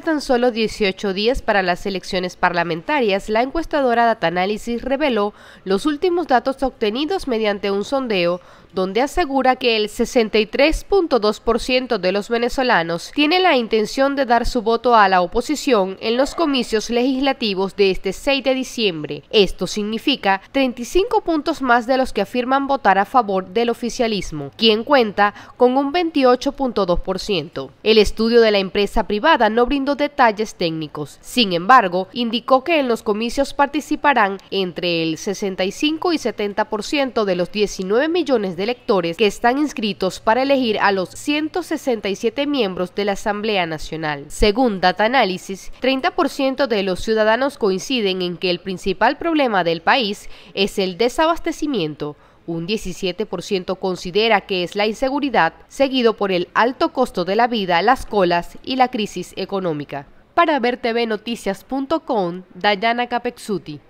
tan solo 18 días para las elecciones parlamentarias, la encuestadora Data Analysis reveló los últimos datos obtenidos mediante un sondeo donde asegura que el 63.2% de los venezolanos tiene la intención de dar su voto a la oposición en los comicios legislativos de este 6 de diciembre. Esto significa 35 puntos más de los que afirman votar a favor del oficialismo, quien cuenta con un 28.2%. El estudio de la empresa privada no brindó detalles técnicos. Sin embargo, indicó que en los comicios participarán entre el 65 y 70% de los 19 millones de electores que están inscritos para elegir a los 167 miembros de la Asamblea Nacional. Según Data Analysis, 30% de los ciudadanos coinciden en que el principal problema del país es el desabastecimiento un 17% considera que es la inseguridad, seguido por el alto costo de la vida, las colas y la crisis económica. Para ver tvnoticias.com, Dayana Capexuti.